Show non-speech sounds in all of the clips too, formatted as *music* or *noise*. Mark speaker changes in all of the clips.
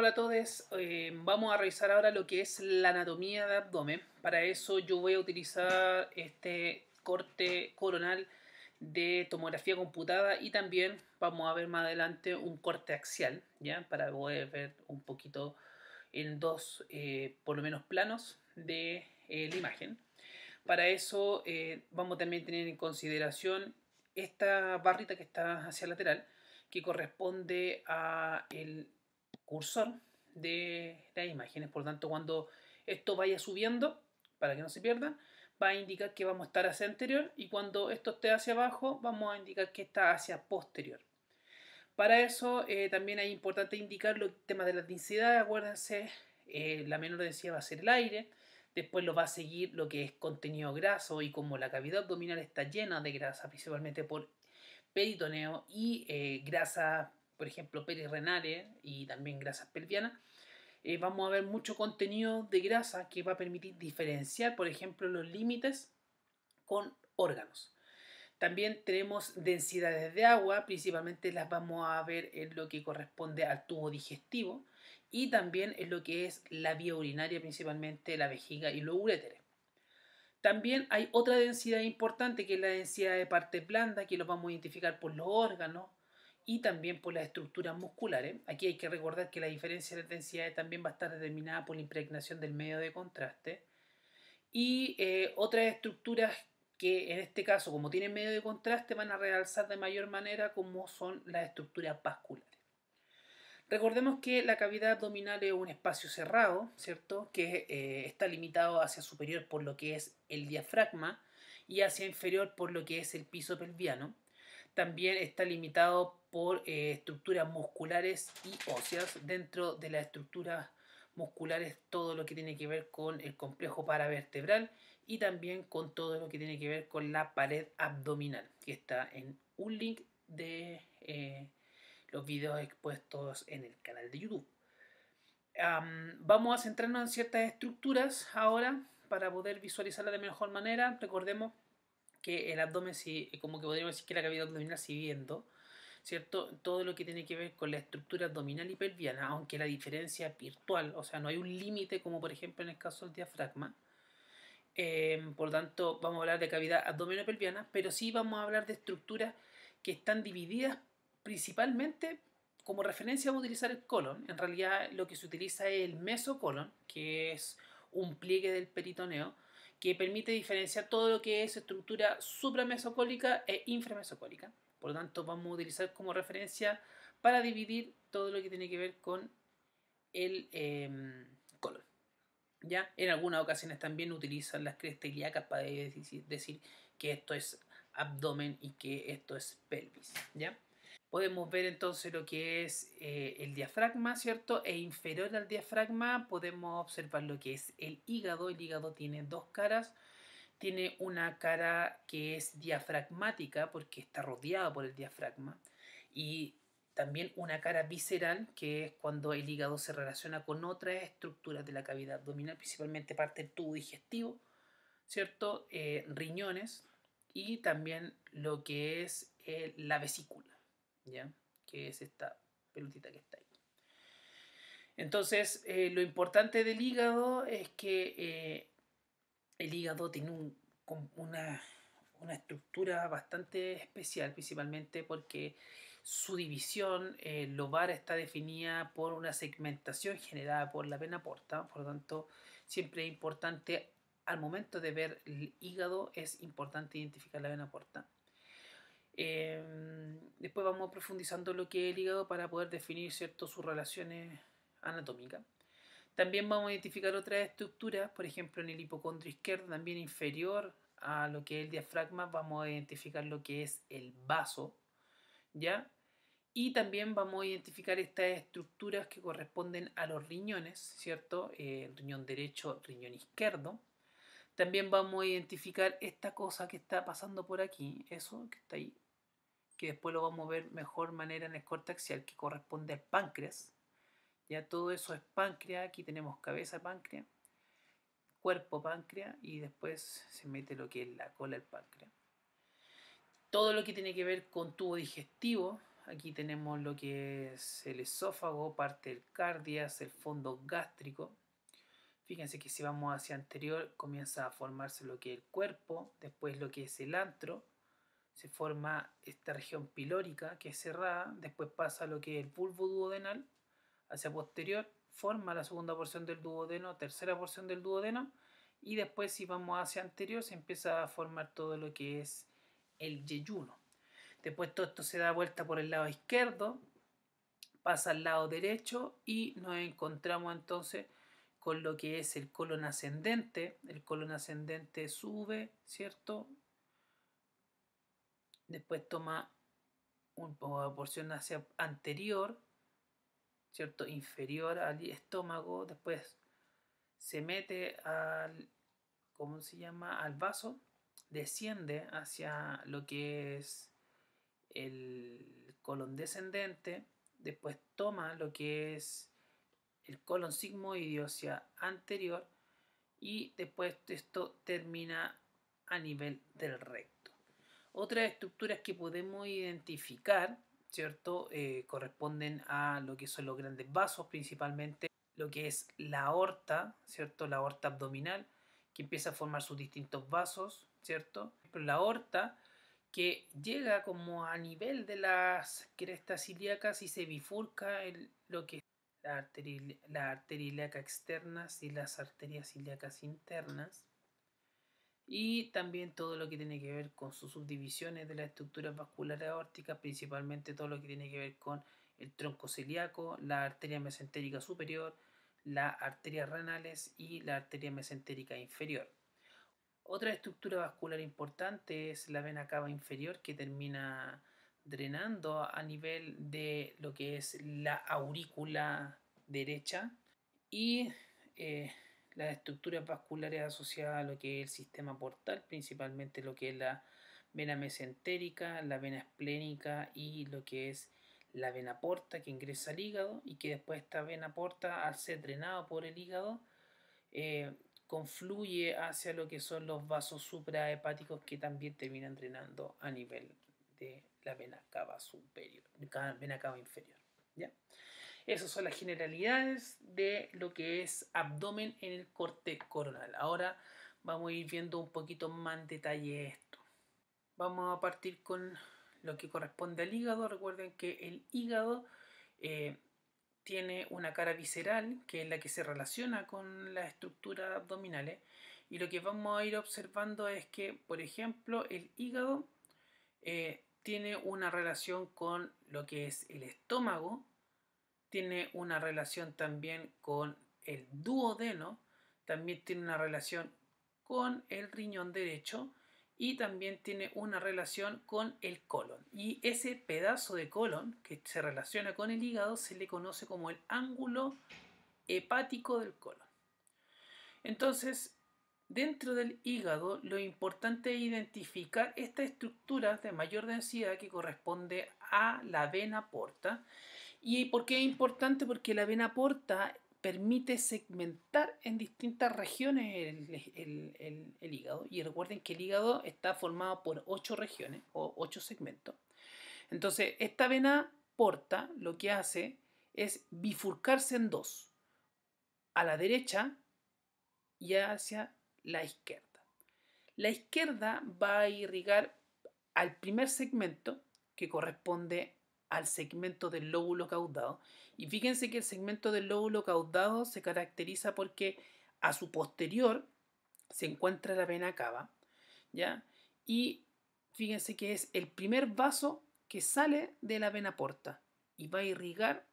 Speaker 1: Hola a todos, eh, vamos a revisar ahora lo que es la anatomía de abdomen. Para eso yo voy a utilizar este corte coronal de tomografía computada y también vamos a ver más adelante un corte axial, ¿ya? Para poder ver un poquito en dos, eh, por lo menos, planos de eh, la imagen. Para eso vamos también a tener en consideración esta barrita que está hacia lateral, que corresponde a el cursor de las imágenes. Por lo tanto, cuando esto vaya subiendo, para que no se pierdan, va a indicar que vamos a estar hacia anterior y cuando esto esté hacia abajo, vamos a indicar que está hacia posterior. Para eso eh, también es importante indicar los temas de la densidad, acuérdense, eh, la menor densidad va a ser el aire, después lo va a seguir lo que es contenido graso y como la cavidad abdominal está llena de grasa, principalmente por peritoneo y eh, grasa por ejemplo, renales y también grasas pelvianas, eh, vamos a ver mucho contenido de grasa que va a permitir diferenciar, por ejemplo, los límites con órganos. También tenemos densidades de agua, principalmente las vamos a ver en lo que corresponde al tubo digestivo y también en lo que es la vía urinaria, principalmente la vejiga y los uréteres. También hay otra densidad importante que es la densidad de parte blanda, que lo vamos a identificar por los órganos, y también por las estructuras musculares. Aquí hay que recordar que la diferencia de densidades también va a estar determinada por la impregnación del medio de contraste. Y eh, otras estructuras que en este caso, como tienen medio de contraste, van a realzar de mayor manera como son las estructuras vasculares. Recordemos que la cavidad abdominal es un espacio cerrado, ¿cierto? Que eh, está limitado hacia superior por lo que es el diafragma y hacia inferior por lo que es el piso pelviano también está limitado por eh, estructuras musculares y óseas. Dentro de las estructuras musculares, todo lo que tiene que ver con el complejo paravertebral y también con todo lo que tiene que ver con la pared abdominal, que está en un link de eh, los videos expuestos en el canal de YouTube. vamos a centrarnos en ciertas estructuras ahora para poder visualizarla de mejor manera. Recordemos que el abdomen, como que podríamos decir que la cavidad abdominal si viendo, ¿cierto? Todo lo que tiene que ver con la estructura abdominal y pelviana, aunque la diferencia es virtual, o sea, no hay un límite como por ejemplo en el caso del diafragma. Eh, por tanto, vamos a hablar de cavidad abdominal y pelviana, pero sí vamos a hablar de estructuras que están divididas principalmente como referencia vamos a utilizar el colon. En realidad lo que se utiliza es el mesocolon, que es un pliegue del peritoneo, que permite diferenciar todo lo que es estructura supramesocólica e inframesocólica. Por lo tanto, vamos a utilizar como referencia para dividir todo lo que tiene que ver con el color, em, colon. ¿Ya? En algunas ocasiones también utilizan las crestas ilíacas para decir, decir que esto es abdomen y que esto es pelvis. ¿Ya? Podemos ver entonces lo que es eh, el diafragma, ¿cierto? E inferior al diafragma podemos observar lo que es el hígado. El hígado tiene dos caras. Tiene una cara que es diafragmática porque está rodeada por el diafragma. Y también una cara visceral, que es cuando el hígado se relaciona con otras estructuras de la cavidad abdominal, principalmente parte del tubo digestivo, ¿cierto? Eh, riñones y también lo que es eh, la vesícula. Que es esta pelotita que está ahí. Entonces, eh, lo importante del hígado es que eh, el hígado tiene una, estructura bastante especial, principalmente porque su división eh, lobar está definida por una segmentación generada por la vena porta, por lo tanto, siempre es importante al momento de ver el hígado, es importante identificar la vena porta. Em, después vamos profundizando lo que es el hígado para poder definir ¿cierto? sus relaciones anatómicas. También vamos a identificar otras estructuras, por ejemplo en el hipocondrio izquierdo, también inferior a lo que es el diafragma, vamos a identificar lo que es el vaso, ¿ya? Y también vamos a identificar estas estructuras que corresponden a los riñones, ¿cierto? Eh, el riñón derecho, riñón izquierdo. También vamos a identificar esta cosa que está pasando por aquí, eso que está ahí, que después lo vamos a ver mejor manera en el corte axial, que corresponde al páncreas. Ya todo eso es páncreas, aquí tenemos cabeza páncreas, cuerpo páncreas y después se mete lo que es la cola del páncreas. Todo lo que tiene que ver con tubo digestivo, aquí tenemos lo que es el esófago, parte del cardias, el fondo gástrico. Fíjense que si vamos hacia anterior comienza a formarse lo que es el cuerpo, después lo que es el antro, se forma esta región pilórica que es cerrada, después pasa lo que es el bulbo duodenal, hacia posterior forma la segunda porción del duodeno, tercera porción del duodeno, y después si vamos hacia anterior se empieza a formar todo lo que es el yeyuno. Después todo esto se da vuelta por el lado izquierdo, pasa al lado derecho y nos encontramos entonces con lo que es el colon ascendente. El colon ascendente sube, ¿cierto? después toma una porción hacia anterior, ¿cierto? Inferior al estómago, después se mete al, ¿cómo se llama? Al vaso, desciende hacia lo que es el colon descendente, después toma lo que es el colon sigmoideo hacia anterior y después esto termina a nivel del recto. Otras estructuras que podemos identificar, ¿cierto? Eh, corresponden a lo que son los grandes vasos, principalmente lo que es la aorta, ¿cierto? La aorta abdominal, que empieza a formar sus distintos vasos, ¿cierto? La aorta que llega como a nivel de las crestas ilíacas y se bifurca en lo que es la arteria, la arteria ilíaca externas y las arterias ilíacas internas y también todo lo que tiene que ver con sus subdivisiones de la estructura vascular aórtica principalmente todo lo que tiene que ver con el tronco celíaco, la arteria mesentérica superior, las arterias renales y la arteria mesentérica inferior. Otra estructura vascular importante es la vena cava inferior que termina drenando a nivel de lo que es la aurícula derecha y eh, las estructuras vasculares asociadas a lo que es el sistema portal, principalmente lo que es la vena mesentérica, la vena esplénica y lo que es la vena porta que ingresa al hígado y que después esta vena porta al ser drenada por el hígado eh, confluye hacia lo que son los vasos suprahepáticos que también terminan drenando a nivel de la vena cava superior, vena cava inferior. ¿ya? Esas son las generalidades de lo que es abdomen en el corte coronal. Ahora vamos a ir viendo un poquito más en detalle esto. Vamos a partir con lo que corresponde al hígado. Recuerden que el hígado eh, tiene una cara visceral, que es la que se relaciona con las estructuras abdominales. Y lo que vamos a ir observando es que, por ejemplo, el hígado eh, tiene una relación con lo que es el estómago, tiene una relación también con el duodeno, también tiene una relación con el riñón derecho y también tiene una relación con el colon. Y ese pedazo de colon que se relaciona con el hígado se le conoce como el ángulo hepático del colon. Entonces, dentro del hígado lo importante es identificar esta estructura de mayor densidad que corresponde a la vena porta ¿Y por qué es importante? Porque la vena porta permite segmentar en distintas regiones el, el, hígado. Y recuerden que el hígado está formado por ocho regiones o ocho segmentos. Entonces, esta vena porta lo que hace es bifurcarse en dos, a la derecha y hacia la izquierda. La izquierda va a irrigar al primer segmento que corresponde al segmento del lóbulo caudado. Y fíjense que el segmento del lóbulo caudado se caracteriza porque a su posterior se encuentra la vena cava, ¿ya? Y fíjense que es el primer vaso que sale de la vena porta y va a irrigar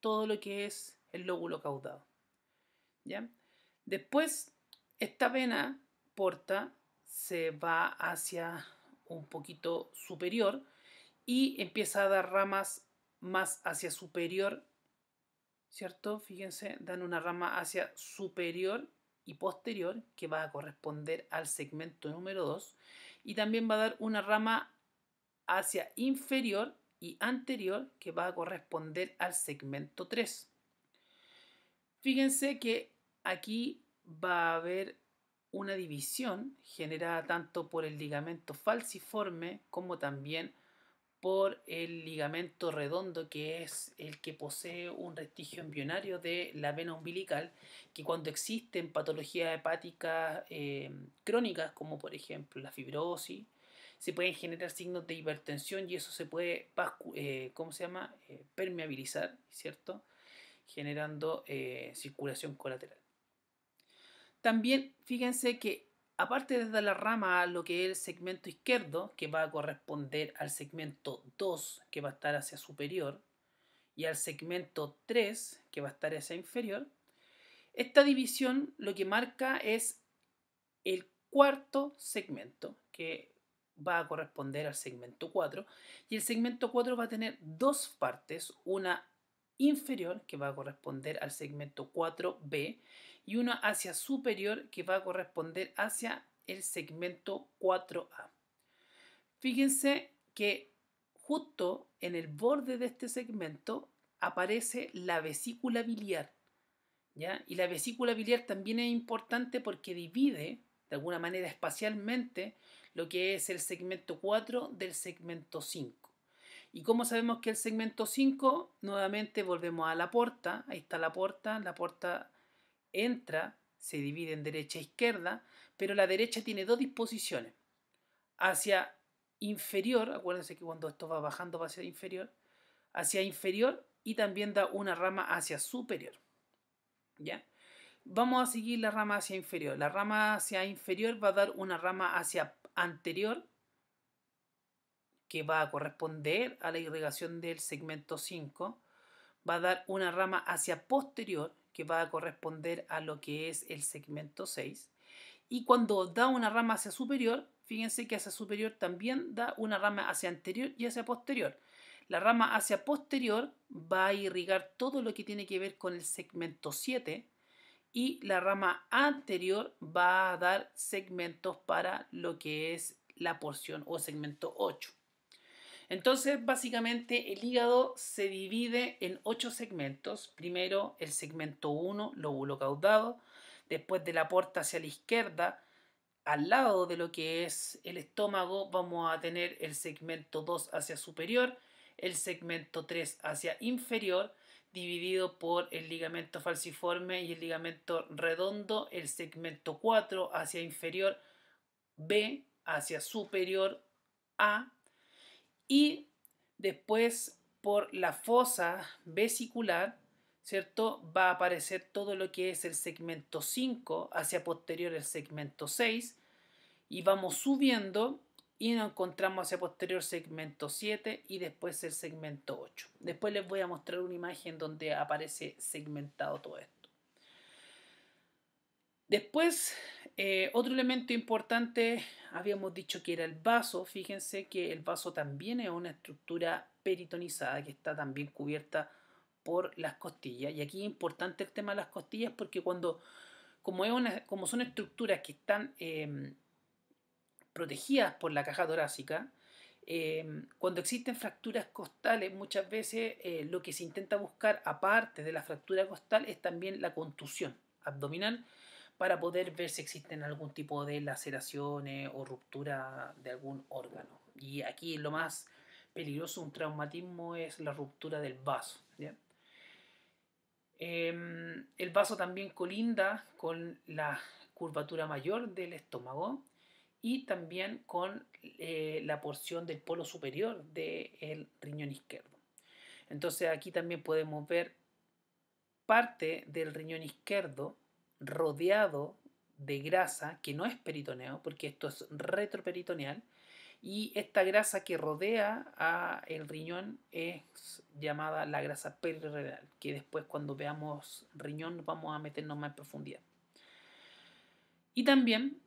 Speaker 1: todo lo que es el lóbulo caudado, ¿ya? Después, esta vena porta se va hacia un poquito superior, y empieza a dar ramas más hacia superior, ¿cierto? Fíjense, dan una rama hacia superior y posterior que va a corresponder al segmento número 2 y también va a dar una rama hacia inferior y anterior que va a corresponder al segmento 3. Fíjense que aquí va a haber una división generada tanto por el ligamento falsiforme como también por el ligamento redondo que es el que posee un restigio embrionario de la vena umbilical que cuando existen patologías hepáticas eh, crónicas como por ejemplo la fibrosis se pueden generar signos de hipertensión y eso se puede eh, ¿cómo se llama? Eh, permeabilizar ¿cierto? generando circulación colateral también fíjense que Aparte desde la rama a lo que es el segmento izquierdo, que va a corresponder al segmento 2, que va a estar hacia superior, y al segmento 3, que va a estar hacia inferior, esta división lo que marca es el cuarto segmento, que va a corresponder al segmento 4, y el segmento 4 va a tener dos partes, una inferior, que va a corresponder al segmento 4B, y una hacia superior que va a corresponder hacia el segmento 4A. Fíjense que justo en el borde de este segmento aparece la vesícula biliar. ¿ya? Y la vesícula biliar también es importante porque divide, de alguna manera espacialmente, lo que es el segmento 4 del segmento 5. ¿Y como sabemos que el segmento 5? Nuevamente volvemos a la puerta, Ahí está la porta. La puerta entra, se divide en derecha e izquierda, pero la derecha tiene dos disposiciones. Hacia inferior, acuérdense que cuando esto va bajando va hacia inferior, hacia inferior y también da una rama hacia superior. ¿Ya? Vamos a seguir la rama hacia inferior. La rama hacia inferior va a dar una rama hacia anterior que va a corresponder a la irrigación del segmento 5. Va a dar una rama hacia posterior que va a corresponder a lo que es el segmento 6. Y cuando da una rama hacia superior, fíjense que hacia superior también da una rama hacia anterior y hacia posterior. La rama hacia posterior va a irrigar todo lo que tiene que ver con el segmento 7 y la rama anterior va a dar segmentos para lo que es la porción o segmento 8. Entonces, básicamente, el hígado se divide en ocho segmentos. Primero, el segmento 1, lóbulo caudado. Después de la puerta hacia la izquierda, al lado de lo que es el estómago, vamos a tener el segmento 2 hacia superior, el segmento 3 hacia inferior, dividido por el ligamento falciforme y el ligamento redondo, el segmento 4 hacia inferior, B hacia superior, A y después por la fosa vesicular, ¿cierto? Va a aparecer todo lo que es el segmento 5 hacia posterior el segmento 6 y vamos subiendo y nos encontramos hacia posterior segmento 7 y después el segmento 8. Después les voy a mostrar una imagen donde aparece segmentado todo esto. Después, eh, otro elemento importante, habíamos dicho que era el vaso. Fíjense que el vaso también es una estructura peritonizada que está también cubierta por las costillas. Y aquí es importante el tema de las costillas porque cuando, como, son estructuras que están em, protegidas por la caja torácica, em, cuando existen fracturas costales, muchas veces eh, lo que se intenta buscar, aparte de la fractura costal, es también la contusión abdominal, para poder ver si existen algún tipo de laceraciones o ruptura de algún órgano. Y aquí lo más peligroso, un traumatismo, es la ruptura del vaso. Em, el vaso también colinda con la curvatura mayor del estómago y también con eh, la porción del polo superior del riñón izquierdo. Entonces aquí también podemos ver parte del riñón izquierdo rodeado de grasa que no es peritoneo, porque esto es retroperitoneal, y esta grasa que rodea al el riñón es llamada la grasa perirenal, que después cuando veamos riñón vamos a meternos más en profundidad. Y también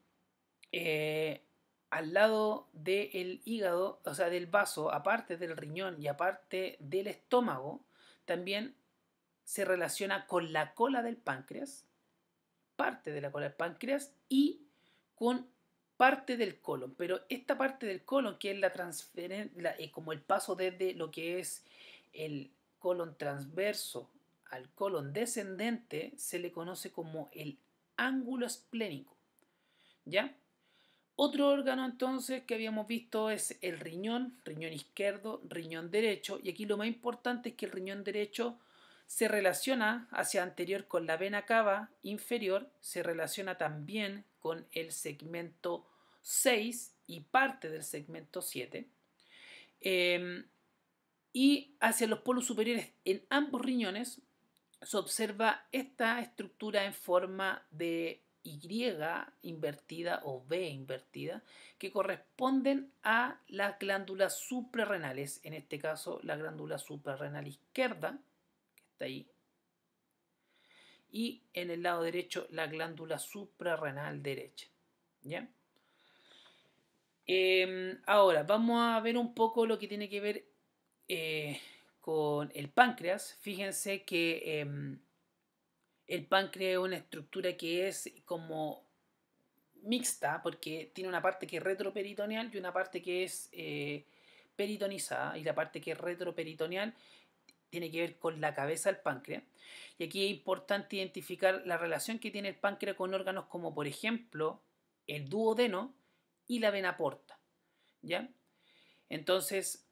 Speaker 1: eh, al lado del hígado, o sea, del vaso, aparte del riñón y aparte del estómago, también se relaciona con la cola del páncreas, parte de la cola del páncreas y con parte del colon. Pero esta parte del colon, que es la transferencia, eh, como el paso desde lo que es el colon transverso al colon descendente, se le conoce como el ángulo esplénico. ¿Ya? Otro órgano entonces que habíamos visto es el riñón, riñón izquierdo, riñón derecho, y aquí lo más importante es que el riñón derecho se relaciona hacia anterior con la vena cava inferior, se relaciona también con el segmento 6 y parte del segmento 7. Em, y hacia los polos superiores en ambos riñones se observa esta estructura en forma de Y invertida o B invertida que corresponden a las glándulas suprarrenales, en este caso la glándula suprarrenal izquierda, ahí. Y en el lado derecho la glándula suprarrenal derecha. Em, ahora, vamos a ver un poco lo que tiene que ver eh, con el páncreas. Fíjense que em, el páncreas es una estructura que es como mixta, porque tiene una parte que es retroperitoneal y una parte que es eh, peritonizada. Y la parte que es retroperitoneal tiene que ver con la cabeza del páncreas. Y aquí es importante identificar la relación que tiene el páncreas con órganos como por ejemplo el duodeno y la vena porta. ¿Ya? Entonces,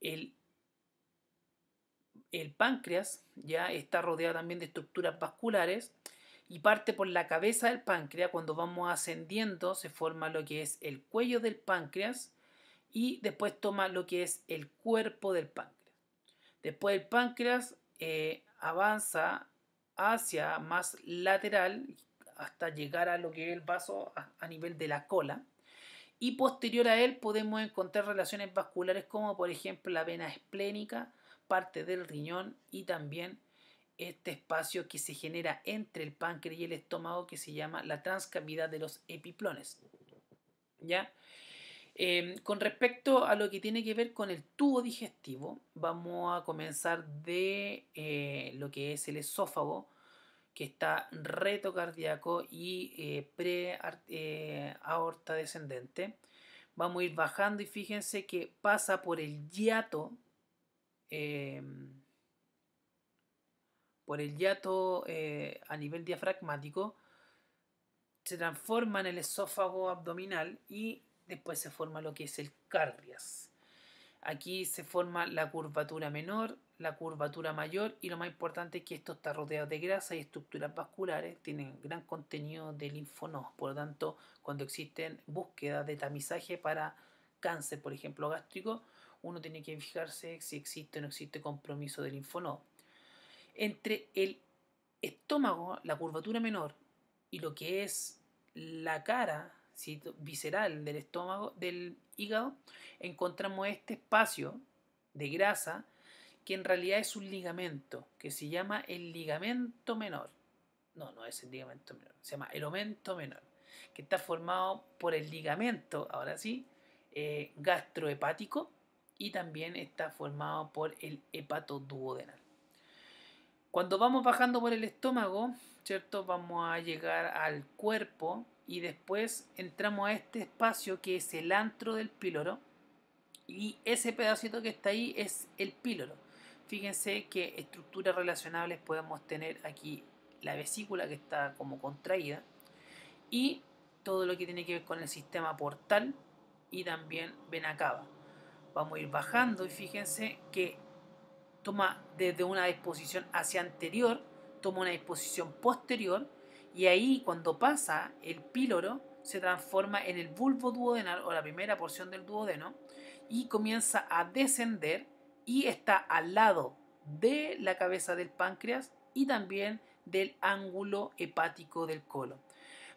Speaker 1: el, el páncreas ya está rodeado también de estructuras vasculares y parte por la cabeza del páncreas. Cuando vamos ascendiendo se forma lo que es el cuello del páncreas y después toma lo que es el cuerpo del páncreas. Después el páncreas eh, avanza hacia más lateral hasta llegar a lo que es el vaso a, nivel de la cola. Y posterior a él podemos encontrar relaciones vasculares como por ejemplo la vena esplénica, parte del riñón y también este espacio que se genera entre el páncreas y el estómago que se llama la transcavidad de los epiplones. ¿Ya? Em, con respecto a lo que tiene que ver con el tubo digestivo, vamos a comenzar de eh, lo que es el esófago, que está reto cardíaco y eh, pre-aorta eh, descendente. Vamos a ir bajando y fíjense que pasa por el hiato, em, por el hiato a nivel diafragmático, se transforma en el esófago abdominal y después se forma lo que es el cardias. Aquí se forma la curvatura menor, la curvatura mayor y lo más importante es que esto está rodeado de grasa y estructuras vasculares, tienen gran contenido de linfonodos, por lo tanto cuando existen búsquedas de tamizaje para cáncer, por ejemplo gástrico, uno tiene que fijarse si existe o no existe compromiso de linfonodo. Entre el estómago, la curvatura menor y lo que es la cara, visceral del estómago, del hígado, encontramos este espacio de grasa que en realidad es un ligamento que se llama el ligamento menor. No, no es el ligamento menor, se llama el omento menor, que está formado por el ligamento, ahora sí, eh, gastrohepático y también está formado por el hepato duodenal. Cuando vamos bajando por el estómago, ¿cierto? Vamos a llegar al cuerpo, y después entramos a este espacio que es el antro del píloro y ese pedacito que está ahí es el píloro. Fíjense qué estructuras relacionables podemos tener aquí la vesícula que está como contraída y todo lo que tiene que ver con el sistema portal y también ven Vamos a ir bajando y fíjense que toma desde una disposición hacia anterior, toma una disposición posterior y ahí cuando pasa el píloro se transforma en el bulbo duodenal o la primera porción del duodeno y comienza a descender y está al lado de la cabeza del páncreas y también del ángulo hepático del colon.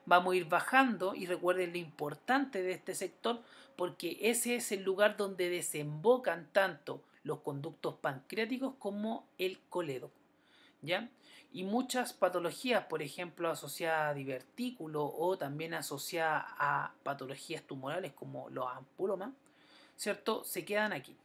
Speaker 1: Vamos a ir bajando y recuerden lo importante de este sector porque ese es el lugar donde desembocan tanto los conductos pancreáticos como el coledo. ¿ya? Y muchas patologías, por ejemplo, asociadas a divertículo o también asociadas a patologías tumorales como los ampulomas, ¿cierto? Se quedan aquí.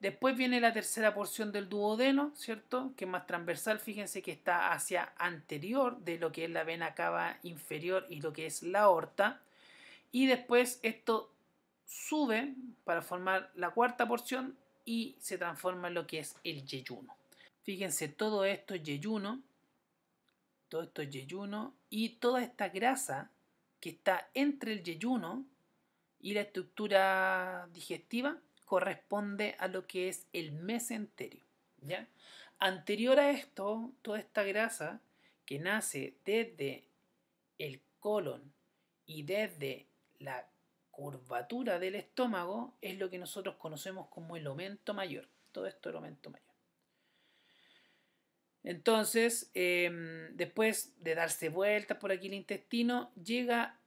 Speaker 1: Después viene la tercera porción del duodeno, ¿cierto? Que es más transversal, fíjense que está hacia anterior de lo que es la vena cava inferior y lo que es la aorta. Y después esto sube para formar la cuarta porción y se transforma en lo que es el yeyuno. Fíjense, todo esto es yeyuno, todo esto es yeyuno y toda esta grasa que está entre el yeyuno y la estructura digestiva corresponde a lo que es el mesenterio. ¿ya? Anterior a esto, toda esta grasa que nace desde el colon y desde la curvatura del estómago es lo que nosotros conocemos como el aumento mayor. Todo esto es el aumento mayor. Entonces, em, después de darse vueltas por aquí el intestino, llega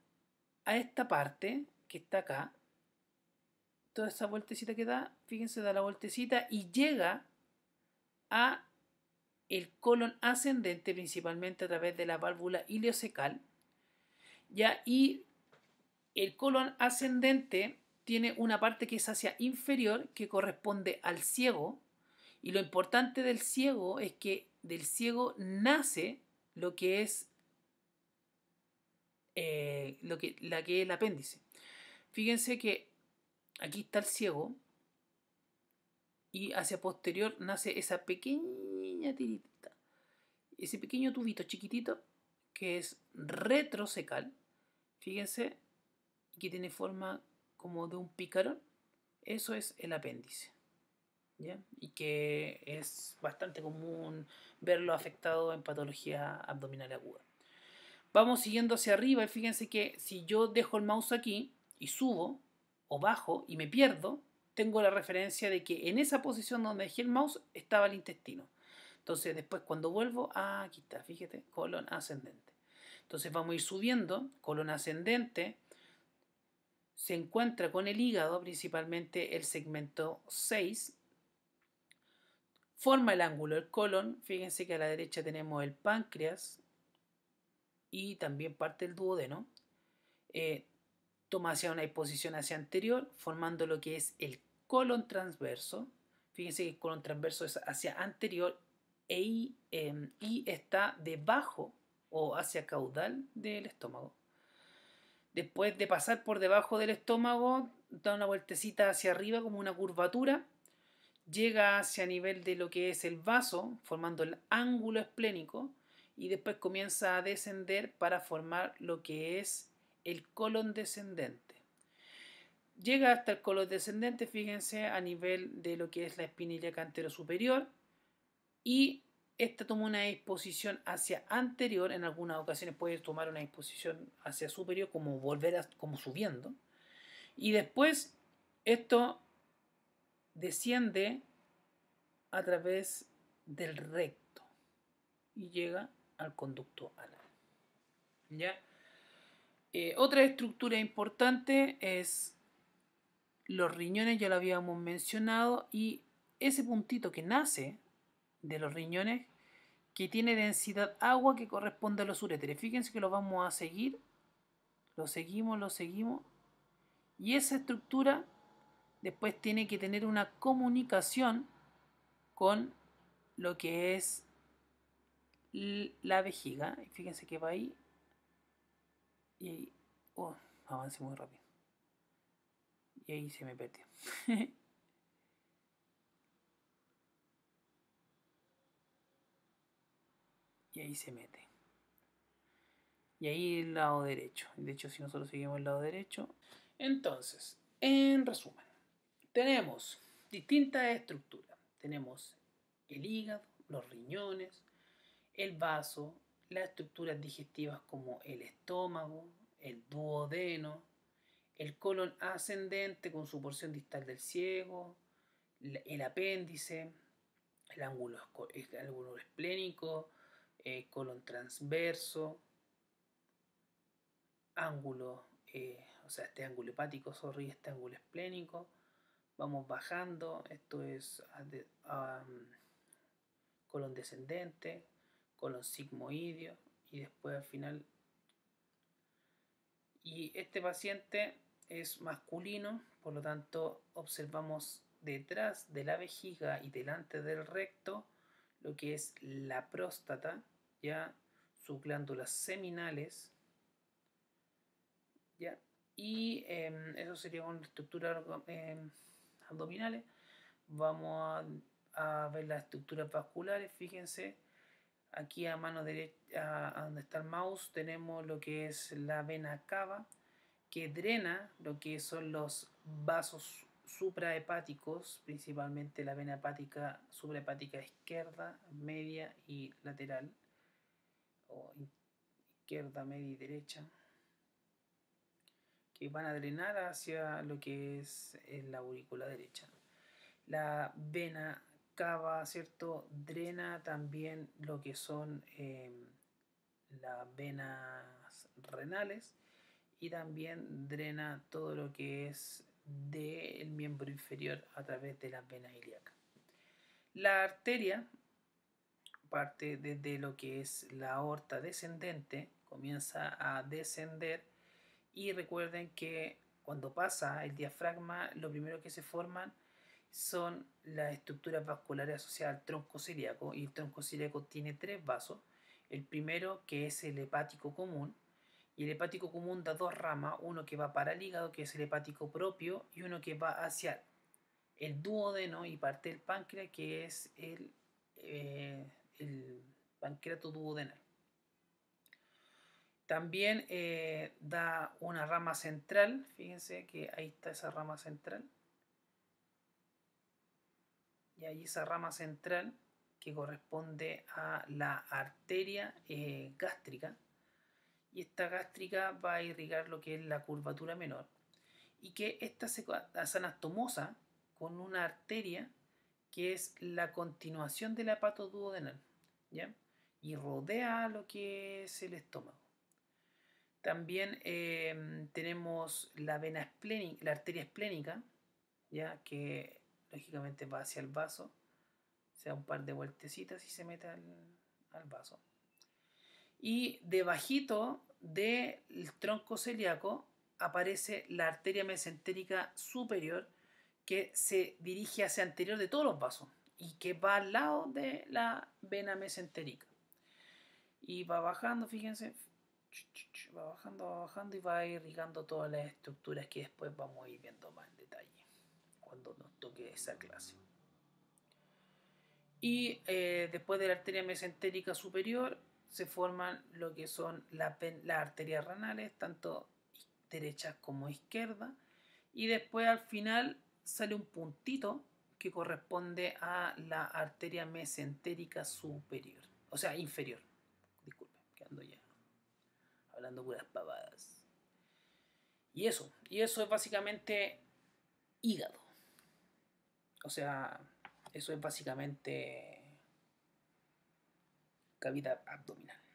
Speaker 1: a esta parte que está acá. Toda esa vueltecita que da, fíjense, da la vueltecita y llega a el colon ascendente principalmente a través de la válvula ileocecal. ¿ya? Y el colon ascendente tiene una parte que es hacia inferior que corresponde al ciego. Y lo importante del ciego es que del ciego nace lo que es eh, lo que, la que el apéndice. Fíjense que aquí está el ciego y hacia posterior nace esa pequeña tirita, ese pequeño tubito chiquitito que es retrosecal. Fíjense que tiene forma como de un picarón. Eso es el apéndice y que es bastante común verlo afectado en patología abdominal aguda. Vamos siguiendo hacia arriba y fíjense que si yo dejo el mouse aquí y subo o bajo y me pierdo, tengo la referencia de que en esa posición donde dejé el mouse estaba el intestino. Entonces después cuando vuelvo, ah, aquí está, fíjate, colon ascendente. Entonces vamos a ir subiendo, colon ascendente, se encuentra con el hígado, principalmente el segmento 6, forma el ángulo, del colon. Fíjense que a la derecha tenemos el páncreas y también parte del duodeno. Eh, toma hacia una disposición hacia anterior, formando lo que es el colon transverso. Fíjense que el colon transverso es hacia anterior y e em, está debajo o hacia caudal del estómago. Después de pasar por debajo del estómago, da una vueltecita hacia arriba como una curvatura llega hacia nivel de lo que es el vaso, formando el ángulo esplénico, y después comienza a descender para formar lo que es el colon descendente. Llega hasta el colon descendente, fíjense, a nivel de lo que es la espinilla cantero superior y esta toma una disposición hacia anterior, en algunas ocasiones puede tomar una disposición hacia superior como volver a, como subiendo. Y después esto desciende a través del recto y llega al conducto anal. ¿Ya? Eh, otra estructura importante es los riñones, ya lo habíamos mencionado, y ese puntito que nace de los riñones que tiene densidad agua que corresponde a los ureteres. Fíjense que lo vamos a seguir, lo seguimos, lo seguimos, y esa estructura después tiene que tener una comunicación con lo que es la vejiga. Fíjense que va ahí. Y oh, avance muy rápido. Y ahí se me perdió. *laughs* y ahí se mete. Y ahí el lado derecho. De hecho, si nosotros seguimos el lado derecho. Entonces, en resumen. Tenemos distintas estructuras. Tenemos el hígado, los riñones, el vaso, las estructuras digestivas como el estómago, el duodeno, el colon ascendente con su porción distal del ciego, el apéndice, el ángulo, esplénico, el eh, colon transverso, ángulo, eh, o sea, este ángulo hepático, sorry, este ángulo esplénico, vamos bajando, esto es ah, ah, colon descendente, colon sigmoideo y después al final. Y este paciente es masculino, por lo tanto observamos detrás de la vejiga y delante del recto lo que es la próstata, ya sus glándulas seminales, ya y em, eso sería una estructura em, abdominales, vamos a, ver las estructuras vasculares, fíjense, aquí a mano derecha, donde está el mouse, tenemos lo que es la vena cava, que drena lo que son los vasos suprahepáticos, principalmente la vena hepática, suprahepática izquierda, media y lateral, o izquierda, media y derecha que van a drenar hacia lo que es eh, la aurícula derecha. La vena cava, ¿cierto? Drena también lo que son em, las venas renales y también drena todo lo que es del miembro inferior a través de las venas ilíacas. La arteria parte desde lo que es la aorta descendente, comienza a descender y recuerden que cuando pasa el diafragma, lo primero que se forman son las estructuras vasculares asociadas al tronco celíaco. Y el tronco celíaco tiene tres vasos. El primero que es el hepático común. Y el hepático común da dos ramas, uno que va para el hígado, que es el hepático propio, y uno que va hacia el duodeno y parte del páncreas, que es el, eh, el pancreato duodenal. También eh, da una rama central, fíjense que ahí está esa rama central. Y ahí esa rama central que corresponde a la arteria eh, gástrica. Y esta gástrica va a irrigar lo que es la curvatura menor. Y que esta se hace anastomosa con una arteria que es la continuación del apato duodenal. Y rodea lo que es el estómago. También em, tenemos la vena esplénica, la arteria esplénica, ya que lógicamente va hacia el vaso, se da un par de vueltecitas y se mete al, vaso. Y debajito del tronco celíaco aparece la arteria mesentérica superior que se dirige hacia anterior de todos los vasos y que va al lado de la vena mesentérica. Y va bajando, fíjense va bajando, va bajando y va irrigando todas las estructuras que después vamos a ir viendo más en detalle cuando nos toque esa clase. Y eh, después de la arteria mesentérica superior se forman lo que son las arterias renales, tanto derechas como izquierda, Y después al final sale un puntito que corresponde a la arteria mesentérica superior, o sea, inferior hablando puras pavadas. Y eso, y eso es básicamente hígado. O sea, eso es básicamente cavidad abdominal.